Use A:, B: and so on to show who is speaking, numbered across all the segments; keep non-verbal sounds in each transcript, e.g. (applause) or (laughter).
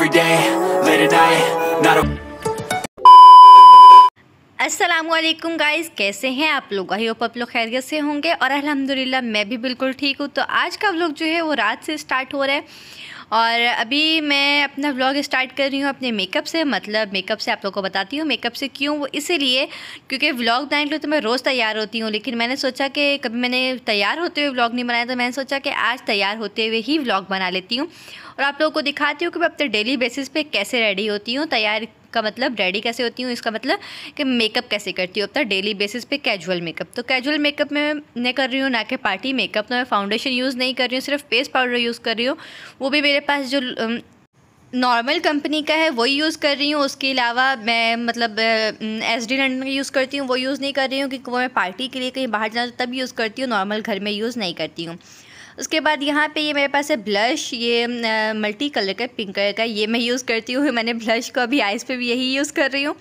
A: every day, late at night, not a असलम guys कैसे हैं आप लोग आई होप आप लोग खैरियत से होंगे और अल्हम्दुलिल्लाह मैं भी बिल्कुल ठीक हूँ तो आज का व्लॉग जो है वो रात से स्टार्ट हो रहा है और अभी मैं अपना व्लॉग स्टार्ट कर रही हूँ अपने मेकअप से मतलब मेकअप से आप लोग को बताती हूँ मेकअप से क्यों वो इसीलिए क्योंकि व्लॉग बनाने के लिए तो मैं रोज़ तैयार होती हूँ लेकिन मैंने सोचा कि कभी मैंने तैयार होते हुए व्लॉग नहीं बनाया तो मैंने सोचा कि आज तैयार होते हुए ही व्लॉग बना लेती हूँ और आप लोगों को दिखाती हूँ कि मैं अपने डेली बेसिस पे कैसे रेडी होती हूँ तैयार का मतलब रेडी कैसे होती हूँ इसका मतलब कि मेकअप कैसे करती हूँ अपना डेली बेसिस पे कैजुअल मेकअप तो कैजुअल मेकअप में मैं कर रही हूँ ना कि पार्टी मेकअप तो मैं फाउंडेशन यूज़ नहीं कर रही हूँ सिर्फ फेस पाउडर यूज़ कर रही हूँ वो भी मेरे पास जो नॉर्मल कंपनी का है वही यूज़ कर रही हूँ उसके अलावा मैं मतलब एस डी लंडन का यूज़ करती हूँ वो यूज़ नहीं कर रही हूँ क्योंकि वो मैं पार्टी के लिए कहीं बाहर जाना तब यूज़ करती हूँ नॉर्मल घर में यूज़ नहीं करती हूँ उसके बाद यहाँ पे ये मेरे पास है ब्लश ये मल्टी कलर का पिंक कलर का ये मैं यूज़ करती हूँ मैंने ब्लश को अभी आइज़ पे भी यही यूज़ कर रही हूँ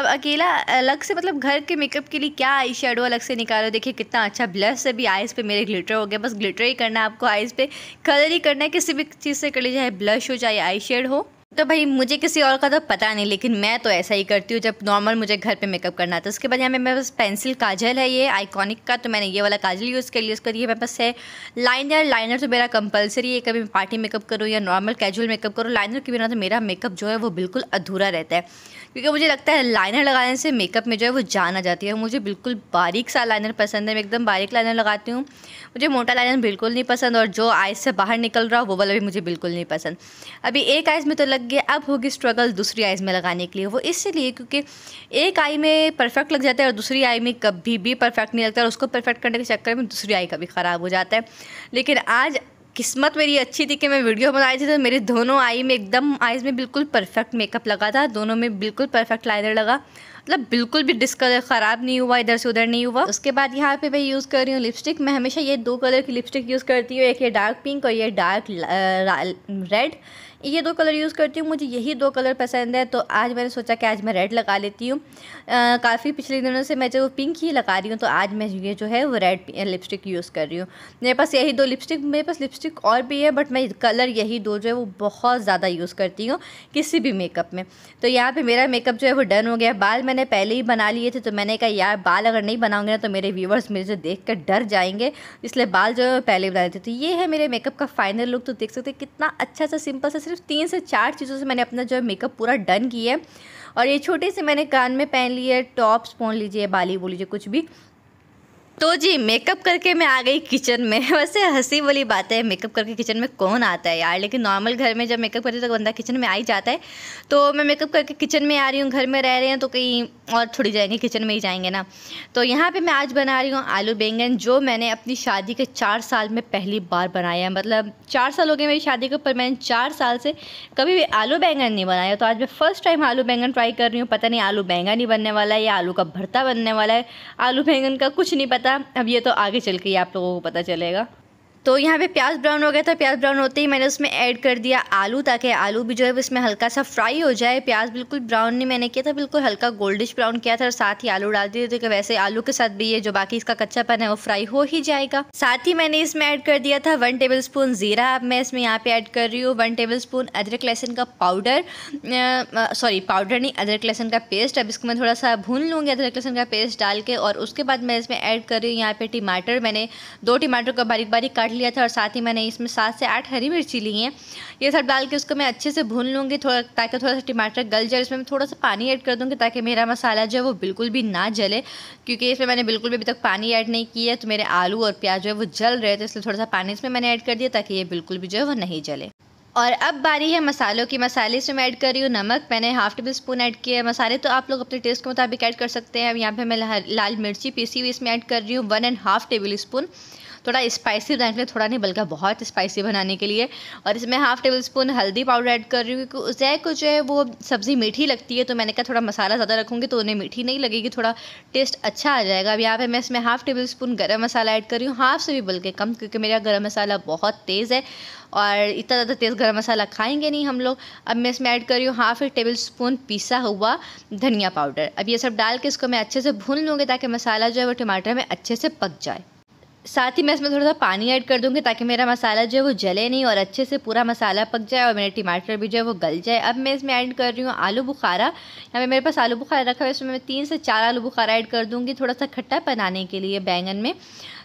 A: अब अकेला अलग से मतलब घर के मेकअप के लिए क्या आई शेडो अलग से निकालो देखिए कितना अच्छा ब्लश से भी आइज़ पे मेरे ग्लिटर हो गया बस ग्लिटर ही करना है आपको आइज़ पे कलर ही करना है किसी भी चीज़ से कर लीजिए चाहे ब्लश हो चाहे आई शेड हो तो भाई मुझे किसी और का तो पता नहीं लेकिन मैं तो ऐसा ही करती हूँ जब नॉर्मल मुझे घर पे मेकअप करना था उसके बाद यहाँ मेरे पास पेंसिल काजल है ये आइकॉनिक का तो मैंने ये वाला काजल यूज़ कर लिया उसके लिए मेरे पास है लाइनर लाइनर तो मेरा कंपलसरी है कभी पार्टी मेकअप करूँ या नॉर्मल कैजुअल मेकअप करूँ लाइनर के बिना तो मेरा मेकअप जो है वो बिल्कुल अधूरा रहता है क्योंकि मुझे लगता है लाइनर लगाने से मेकअप में जो है वो जान आ जाती है मुझे बिल्कुल बारीक सा लाइनर पसंद है मैं एकदम बारीक लाइनर लगाती हूँ मुझे मोटा लाइन बिल्कुल नहीं पसंद और जो आइज़ से बाहर निकल रहा वो वाला भी मुझे बिल्कुल नहीं पसंद अभी एक आइज़ में तो लग गया अब होगी स्ट्रगल दूसरी आइज़ में लगाने के लिए वो इसलिए क्योंकि एक आई में परफेक्ट लग जाता है और दूसरी आई में कभी भी परफेक्ट नहीं लगता और उसको परफेक्ट करने के चक्कर में दूसरी आई कभी ख़राब हो जाता है लेकिन आज किस्मत मेरी अच्छी थी कि मैं वीडियो बनाई थी तो मेरे दोनों आई में एकदम आईज़ में बिल्कुल परफेक्ट मेकअप लगा था दोनों में बिल्कुल परफेक्ट लाइनर लगा मतलब बिल्कुल भी डिस्कलर ख़राब नहीं हुआ इधर से उधर नहीं हुआ उसके बाद यहाँ पे मैं यूज़ कर रही हूँ लिपस्टिक मैं हमेशा ये दो कलर की लिपस्टिक यूज़ करती हूँ एक ये डार्क पिंक और ये डार्क रेड ये दो कलर यूज़ करती हूँ मुझे यही दो कलर पसंद है तो आज मैंने सोचा कि आज मैं रेड लगा लेती हूँ काफ़ी पिछले दिनों से मैं जो पिंक ही लगा रही हूँ तो आज मैं ये जो है वो रेड लिपस्टिक यूज़ कर रही हूँ मेरे पास यही दो लिपस्टिक मेरे पास लिपस्टिक और भी है बट मैं कलर यही दो जो है वो बहुत ज़्यादा यूज़ करती हूँ किसी भी मेकअप में तो यहाँ पर मेरा मेकअप जो है वो डन हो गया बाल मैंने पहले ही बना लिए थे तो मैंने कहा यार बाल अगर नहीं बनाऊंगे ना तो मेरे व्यूवर्स मेरे से देख कर डर जाएंगे इसलिए बाल जो है पहले बना लेते तो ये है मेरे मेकअप का फाइनल लुक तो देख सकते कितना अच्छा सा सिंपल सा सिर्फ सिर्फ तीन से चार चीज़ों से मैंने अपना जो है मेकअप पूरा डन किया है और ये छोटे से मैंने कान में पहन लिए टॉप्स पहन लीजिए बाली बोल लीजिए कुछ भी तो जी मेकअप करके मैं आ गई किचन में (laughs) वैसे हंसी वाली बात है मेकअप करके किचन में कौन आता है यार लेकिन नॉर्मल घर में जब मेकअप करते तो बंदा किचन में आ ही जाता है तो मैं मेकअप करके किचन में आ रही हूँ घर में रह रहे हैं तो कहीं और छुड़ी जाएंगे किचन में ही जाएंगे ना तो यहाँ पे मैं आज बना रही हूँ आलू बैंगन जो मैंने अपनी शादी के चार साल में पहली बार बनाया मतलब चार साल हो गए मेरी शादी के ऊपर मैंने चार साल से कभी भी आलू बैंगन नहीं बनाया तो आज मैं फ़र्स्ट टाइम आलू बैंगन ट्राई कर रही हूँ पता नहीं आलू बैंगन ही बनने वाला है या आलू का भरता बनने वाला है आलू बैंगन का कुछ नहीं पता अब ये तो आगे चल के ही आप लोगों को पता चलेगा तो यहाँ पे प्याज ब्राउन हो गया था प्याज ब्राउन होते ही मैंने उसमें ऐड कर दिया आलू ताकि आलू भी जो है उसमें हल्का सा फ्राई हो जाए प्याज बिल्कुल ब्राउन नहीं मैंने किया था बिल्कुल हल्का गोल्डिश ब्राउन किया था और साथ ही आलू डाल दिए थे कि वैसे आलू के साथ भी ये जो बाकी इसका कच्चापन है वो फ्राई हो ही जाएगा साथ ही मैंने इसमें ऐड कर दिया था वन टेबल स्पून ज़ीरा अब मैं इसमें यहाँ पे ऐड कर रही हूँ वन टेबल स्पून अदरक लहसुन का पाउडर सॉरी पाउडर नहीं अदरक लहसुन का पेस्ट अब इसको मैं थोड़ा सा भून लूँगी अदरक लहसुन का पेस्ट डाल के और उसके बाद मैं इसमें ऐड कर रही हूँ यहाँ पे टमाटर मैंने दो टमाटर को बारीक बारीक काट लिया था और साथ ही मैंने इसमें सात से आठ हरी मिर्ची ली है ये सब डाल के उसको मैं अच्छे से भून लूँगी थोड़ा ताकि थोड़ा सा टमाटर गल जाए इसमें मैं थोड़ा सा पानी ऐड कर दूँगी ताकि मेरा मसाला जो है वो बिल्कुल भी ना जले क्योंकि इसमें मैंने बिल्कुल भी अभी तक पानी ऐड नहीं किया है तो मेरे आलू और प्याज जो है वो जल रहे थे इसलिए थोड़ा सा पानी इसमें मैंने ऐड कर दिया ताकि ये बिल्कुल भी जो है वो नहीं जले और अब बारी है मसालों की मसाले इसमें ऐड कर रही हूँ नमक मैंने हाफ टेबल स्पून ऐड किया है मसाले तो आप लोग अपने टेस्ट के मुताबिक ऐड कर सकते हैं अब यहाँ पे मैं लाल मिर्ची पीसी हुई इसमें ऐड कर रही हूँ one and half tablespoon थोड़ा स्पाइसी बनाने के लिए थोड़ा नहीं बल्कि बहुत स्पाइसी बनाने के लिए और इसमें हाफ़ टेबल स्पून हल्दी पाउडर ऐड कर रही हूँ क्योंकि उससे को जो है वो सब्ज़ी मीठी लगती है तो मैंने कहा थोड़ा मसाला ज़्यादा रखूँगी तो उन्हें मीठी नहीं लगेगी थोड़ा टेस्ट अच्छा आ जाएगा अब यहाँ पर मैं इसमें हाफ़ टेबल स्पून गर्म मसाला ऐड कर रही हूँ हाफ से भी बल्कि कम क्योंकि मेरा गर्म मसाला बहुत तेज़ है और इतना ज़्यादा तेज़ गर्म मसाला खाएंगे नहीं हम लोग अब मैं इसमें ऐड कर रही हूँ हाफ ए टेबल स्पून पीसा हुआ धनिया पाउडर अब ये सब डाल के इसको मैं अच्छे से भून लूँगी ताकि मसाला जो है वो टमाटर में अच्छे से पक जाए साथ ही मैं इसमें थोड़ा सा पानी ऐड कर दूंगी ताकि मेरा मसाला जो है वो जले नहीं और अच्छे से पूरा मसाला पक जाए और मेरे टमाटर भी जो है वो गल जाए अब मैं इसमें ऐड कर रही हूँ आलू बुखारा यहाँ पे मेरे पास आलू बुखारा रखा हुआ है इसमें मैं तीन से चार आलू बुखारा ऐड कर दूँगी थोड़ा सा खट्टा बनाने के लिए बैंगन में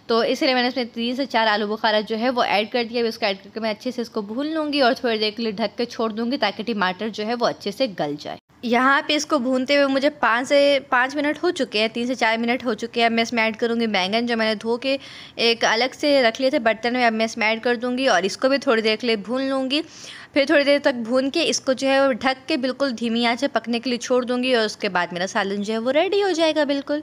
A: तो इसलिए मैंने इसमें तीन से चार आलू बुखारा जो है वो ऐड कर दिया उसको ऐड करके मैं अच्छे से इसको भून लूँगी और थोड़ी देर के लिए ढक के छोड़ दूँगी ताकि टमाटर जो है वो अच्छे से गल जाए यहाँ पे इसको भूनते हुए मुझे पाँच से पाँच मिनट हो चुके हैं तीन से चार मिनट हो चुके हैं अब मैं इसमें ऐड करूँगी बैंगन जो मैंने धो के एक अलग से रख लिए थे बर्तन में अब मैं इसमें ऐड कर दूँगी और इसको भी थोड़ी देर के लिए भून लूँगी फिर थोड़ी देर तक भून के इसको जो है वो ढक के बिल्कुल धीमी आँच पकने के लिए छोड़ दूँगी और उसके बाद मेरा सालन जो है वो रेडी हो जाएगा बिल्कुल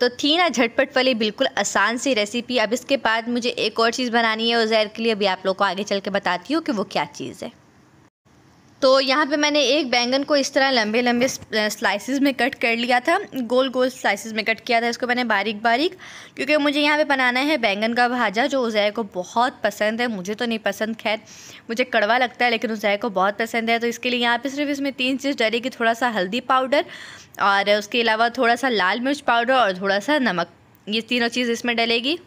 A: तो थी ना झटपट वाली बिल्कुल आसान सी रेसिपी अब इसके बाद मुझे एक और चीज़ बनानी है और जहर के लिए अभी आप लोग को आगे चल के बताती हूँ कि वो क्या चीज़ है तो यहाँ पे मैंने एक बैंगन को इस तरह लंबे लंबे स्लाइसेस में कट कर लिया था गोल गोल स्लाइसेस में कट किया था इसको मैंने बारीक बारीक क्योंकि मुझे यहाँ पे बनाना है बैंगन का भाजा जो उज़ैर को बहुत पसंद है मुझे तो नहीं पसंद खैर मुझे कड़वा लगता है लेकिन उज़ैर को बहुत पसंद है तो इसके लिए यहाँ पर सिर्फ इसमें तीन चीज़ डलेगी थोड़ा सा हल्दी पाउडर और उसके अलावा थोड़ा सा लाल मिर्च पाउडर और थोड़ा सा नमक ये तीनों चीज़ इसमें डलेगी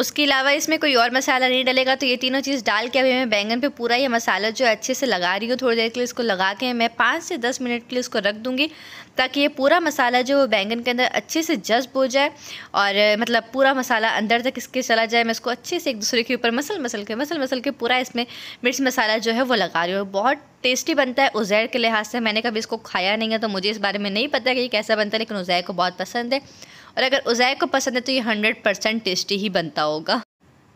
A: उसके अलावा इसमें कोई और मसाला नहीं डलेगा तो ये तीनों चीज़ डाल के अभी मैं बैंगन पे पूरा ये मसाला जो अच्छे से लगा रही हूँ थोड़ी देर के लिए इसको लगा के मैं पाँच से दस मिनट के लिए इसको रख दूँगी ताकि ये पूरा मसाला जो बैंगन के अंदर अच्छे से जज्ब हो जाए और मतलब पूरा मसाला अंदर तक इसके चला जाए मैं इसको अच्छे से एक दूसरे के ऊपर मसल मसल के मसल मसल के पूरा इसमें मिर्च मसाला जो है वो लगा रही हूँ बहुत टेस्टी बनता है उज़ैर के लिहाज से मैंने कभी इसको खाया नहीं है तो मुझे इस बारे में नहीं पता कि कैसा बनता है लेकिन उज़ैर को बहुत पसंद है और अगर उज़ैक को पसंद है तो ये हंड्रेड परसेंट टेस्टी ही बनता होगा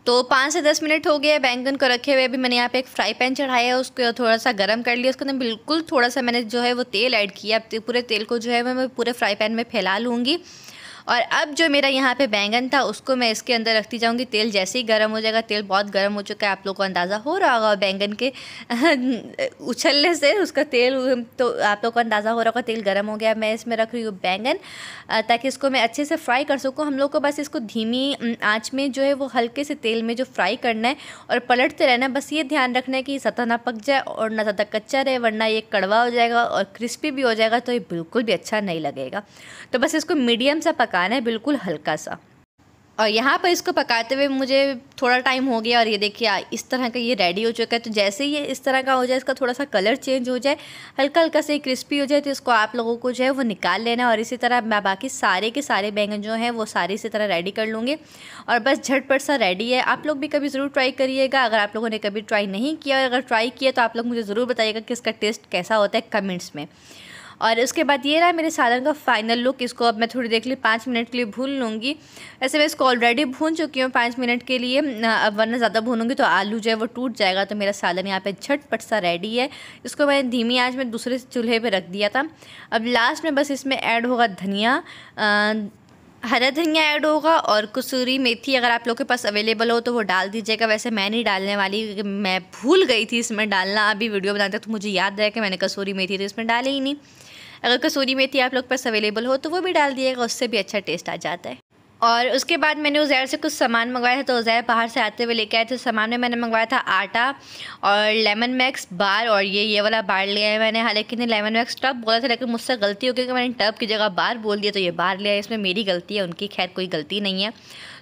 A: तो पाँच से दस मिनट हो गया बैंगन को रखे हुए अभी मैंने यहाँ पे एक फ्राई पैन चढ़ाया है उसको थोड़ा सा गर्म कर लिया उसके अंदर बिल्कुल थोड़ा सा मैंने जो है वो तेल ऐड किया तो पूरे तेल को जो है मैं पूरे फ्राई पैन में फैला लूँगी और अब जो मेरा यहाँ पे बैंगन था उसको मैं इसके अंदर रखती जाऊँगी तेल जैसे ही गर्म हो जाएगा तेल बहुत गर्म हो चुका है आप लोग को अंदाज़ा हो रहा होगा बैंगन के (laughs) उछलने से उसका तेल तो आप लोग को अंदाज़ा हो रहा होगा तेल गर्म हो गया मैं इसमें रख रही हूँ बैंगन ताकि इसको मैं अच्छे से फ्राई कर सकूँ हम लोग को बस इसको धीमी आँच में जो है वो हल्के से तेल में जो फ्राई करना है और पलटते रहना है बस ये ध्यान रखना है कि सतह ना पक जाए और ना ज़्यादा कच्चा रहे वरना ये कड़वा हो जाएगा और क्रिस्पी भी हो जाएगा तो ये बिल्कुल भी अच्छा नहीं लगेगा तो बस इसको मीडियम सा पका पकाना है बिल्कुल हल्का सा और यहाँ पर इसको पकाते हुए मुझे थोड़ा टाइम हो गया और ये देखिए इस तरह का ये रेडी हो चुका है तो जैसे ही ये इस तरह का हो जाए इसका थोड़ा सा कलर चेंज हो जाए हल्का हल्का से क्रिस्पी हो जाए तो इसको आप लोगों को जो है वो निकाल लेना और इसी तरह मैं बाकी सारे के सारे बैंगन जो हैं वो सारे इसी तरह रेडी कर लूँगी और बस झटपट सा रेडी है आप लोग भी कभी ज़रूर ट्राई करिएगा अगर आप लोगों ने कभी ट्राई नहीं किया और अगर ट्राई किया तो आप लोग मुझे ज़रूर बताइएगा कि इसका टेस्ट कैसा होता है कमेंट्स में और उसके बाद ये रहा मेरे सालन का फाइनल लुक इसको अब मैं थोड़ी देर के लिए पाँच मिनट के लिए भून लूँगी ऐसे मैं इसको ऑलरेडी भून चुकी हूँ पाँच मिनट के लिए अब वरना ज़्यादा भूनूंगी तो आलू जो है वो टूट जाएगा तो मेरा सालन यहाँ पर झटपट सा रेडी है इसको मैंने धीमी आँच में दूसरे चूल्हे पर रख दिया था अब लास्ट में बस इसमें ऐड होगा धनिया हरा धनिया ऐड होगा और कसूरी मेथी अगर आप लोग के पास अवेलेबल हो तो वो डाल दीजिएगा वैसे मैं नहीं डालने वाली मैं भूल गई थी इसमें डालना अभी वीडियो बनाते तो मुझे याद रहा कि मैंने कसूरी मेथी तो इसमें डाली ही नहीं अगर कसूरी मेथी आप लोग पास अवेलेबल हो तो वो भी डाल दिएगा उससे भी अच्छा टेस्ट आ जाता है और उसके बाद मैंने उज़ैर से कुछ सामान मंगवाया था तो उज़ैर बाहर से आते हुए लेके आए थे सामान में मैंने मंगवाया था आटा और लेमन मैक्स बार और ये ये वाला बार लिया है मैंने हालांकि ने लेमन मैक्स टब बोला था लेकिन मुझसे गलती हो गई कि मैंने टब की जगह बार बोल दिया तो ये बार लिया है इसमें मेरी गलती है उनकी खैर कोई गलती नहीं है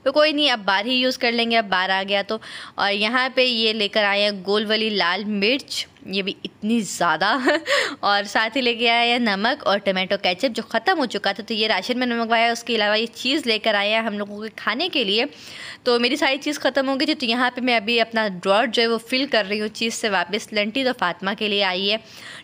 A: तो कोई नहीं अब बार ही यूज़ कर लेंगे अब बार आ गया तो और यहाँ पर ये लेकर आए हैं गोल वाली लाल मिर्च ये भी इतनी ज़्यादा (laughs) और साथ ही लेके आया नमक और टमाटो कैचअप जो ख़त्म हो चुका था तो ये राशन में नमक आया उसके अलावा ये चीज़ लेकर आया है हम लोगों के खाने के लिए तो मेरी सारी चीज़ ख़त्म हो गई थी तो यहाँ पर मैं अभी अपना ड्रॉट जो है वो फिल कर रही हूँ चीज़ से वापस लंटी तो फातिमा के लिए आई है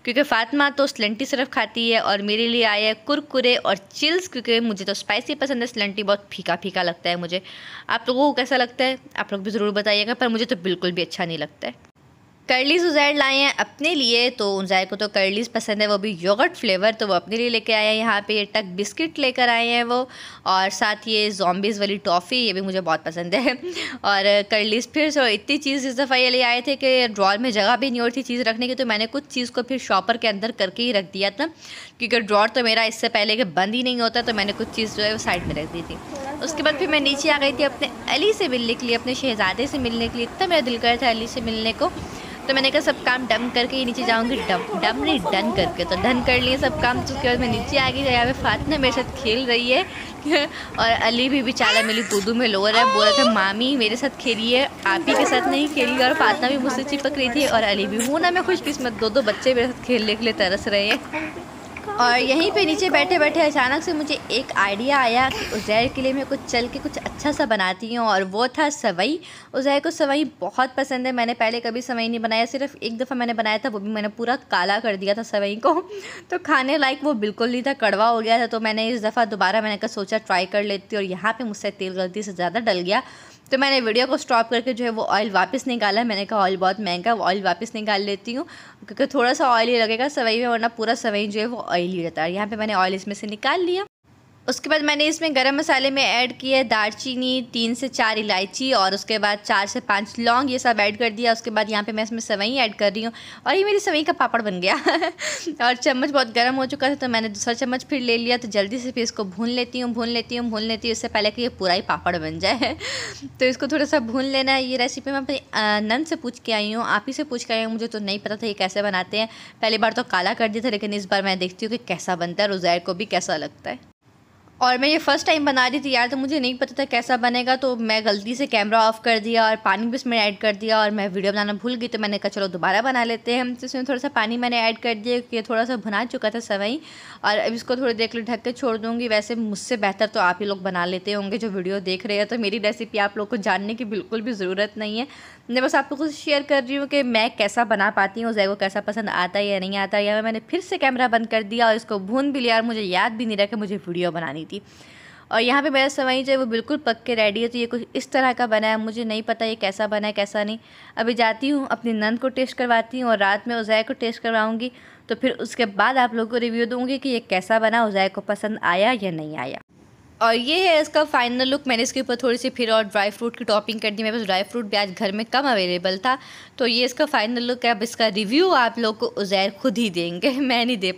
A: क्योंकि फातिमा तो स्लंटी सिर्फ खाती है और मेरे लिए आया है कुरकुरे और चिल्स क्योंकि मुझे तो स्पाइसी पसंद है स्लंटी बहुत फीका फीका लगता है मुझे आप लोगों को कैसा लगता है आप लोग भी ज़रूर बताइएगा पर मुझे तो बिल्कुल भी अच्छा नहीं लगता है कर्लीज उजैर लाए हैं अपने लिए तो उजैर को तो कर्लीज पसंद है वो भी योगर्ट फ्लेवर तो वो अपने लिए लेके आए हैं यहाँ पे ये टक बिस्किट लेकर आए हैं वो और साथ ये जॉम्बीज़ वाली टॉफ़ी ये भी मुझे बहुत पसंद है (laughs) और कर्लीज फिर सो इतनी चीज़ इस दफ़ा ये ले आए थे कि ड्रॉर में जगह भी नहीं और थी चीज़ रखने की तो मैंने कुछ चीज़ को फिर शॉपर के अंदर करके ही रख दिया था क्योंकि ड्रॉर तो मेरा इससे पहले कि बंद ही नहीं होता तो मैंने कुछ चीज़ जो है वो साइड में रख दी थी उसके बाद फिर मैं नीचे आ गई थी अपने अली से मिलने के लिए अपने शहजादे से मिलने के लिए इतना मेरा दिल कर था अली से मिलने को तो मैंने कहा सब काम डम करके ही नीचे जाऊँगी डम डम नहीं डन करके तो डन कर लिए सब काम तो उसके बाद मैं नीचे आ गई तो यहाँ पे फातना मेरे साथ खेल रही है (laughs) और अली भी बेचारा मेरी दूदू में लोअर है बोल रहा था मामी मेरे साथ खेली है आप ही के साथ नहीं खेली और फातना भी मुझसे चिपक रही थी और अली भी हूँ ना मैं खुशकिस्मत दो दो बच्चे मेरे साथ खेलने के लिए तरस रहे हैं और यहीं पे नीचे बैठे बैठे अचानक से मुझे एक आइडिया आया कि उज़ैर के लिए मैं कुछ चल के कुछ अच्छा सा बनाती हूँ और वो था सवई उज़ैर को सवई बहुत पसंद है मैंने पहले कभी सवई नहीं बनाया सिर्फ एक दफ़ा मैंने बनाया था वो भी मैंने पूरा काला कर दिया था सवई को तो खाने लायक वो बिल्कुल नहीं था कड़वा हो गया था तो मैंने इस दफ़ा दोबारा मैंने कहा सोचा ट्राई कर लेती और यहाँ पर मुझसे तेल गलती से ज़्यादा डल गया तो मैंने वीडियो को स्टॉप करके जो है वो ऑयल वापस निकाला मैंने कहा ऑयल बहुत महंगा ऑयल वापस निकाल लेती हूँ क्योंकि थोड़ा सा ऑयल ही लगेगा सवई में वरना पूरा सवई जो है वो ऑयल ही रहता है यहाँ पर मैंने ऑयल इसमें से निकाल लिया उसके बाद मैंने इसमें गरम मसाले में ऐड किया दालचीनी तीन से चार इलायची और उसके बाद चार से पाँच लौंग ये सब ऐड कर दिया उसके बाद यहाँ पे मैं इसमें सवई ऐड कर रही हूँ और ये मेरी सवई का पापड़ बन गया (laughs) और चम्मच बहुत गर्म हो चुका था तो मैंने दूसरा चम्मच फिर ले लिया तो जल्दी से फिर इसको भून लेती हूँ भून लेती हूँ भून लेती हूँ इससे पहले कि ये पूरा ही पापड़ बन जाए (laughs) तो इसको थोड़ा सा भून लेना है ये रेसिपी मैं अपनी नंद से पूछ के आई हूँ आप ही से पूछ के आई हूँ मुझे तो नहीं पता था ये कैसे बनाते हैं पहली बार तो काला कर दिया था लेकिन इस बार मैं देखती हूँ कि कैसा बनता है रोज़ैर को भी कैसा लगता है और मैं ये फ़र्स्ट टाइम बना रही थी यार तो मुझे नहीं पता था कैसा बनेगा तो मैं गलती से कैमरा ऑफ़ कर दिया और पानी भी इसमें ऐड कर दिया और मैं वीडियो बनाना भूल गई तो मैंने कहा चलो दोबारा बना लेते हैं तो इसमें थोड़ा सा पानी मैंने ऐड कर दिया क्योंकि थोड़ा सा भुना चुका था सवई और अब इसको थोड़ी देख लो ढक के छोड़ दूँगी वैसे मुझसे बेहतर तो आप ही लोग बना लेते होंगे जो वीडियो देख रहे हैं तो मेरी रेसिपी आप लोग को जानने की बिल्कुल भी ज़रूरत नहीं है मैं बस आप खुद शेयर कर रही हूँ कि मैं कैसा बना पाती हूँ जैको कैसा पसंद आता है या नहीं आता या मैंने फिर से कैमरा बंद कर दिया और इसको भून भी लिया और मुझे याद भी नहीं रहा कि मुझे वीडियो बनानी थी और यहाँ पे मेरा सवाई जो है वो बिल्कुल पक के रेडी है तो ये कुछ इस तरह का बना है मुझे नहीं पता ये कैसा बना है कैसा नहीं अभी जाती हूँ अपनी नंद को टेस्ट करवाती हूँ और रात में उजैर को टेस्ट करवाऊँगी तो फिर उसके बाद आप लोगों को रिव्यू दूँगी कि ये कैसा बना उजैर को पसंद आया या नहीं आया और ये है इसका फाइनल लुक मैंने इसके ऊपर थोड़ी सी फिर और ड्राई फ्रूट की टॉपिंग कर दी मेरे पास ड्राई फ्रूट भी आज घर में कम अवेलेबल था तो ये इसका फाइनल लुक है अब इसका रिव्यू आप लोग को उजैर खुद ही देंगे (laughs) मैं नहीं दे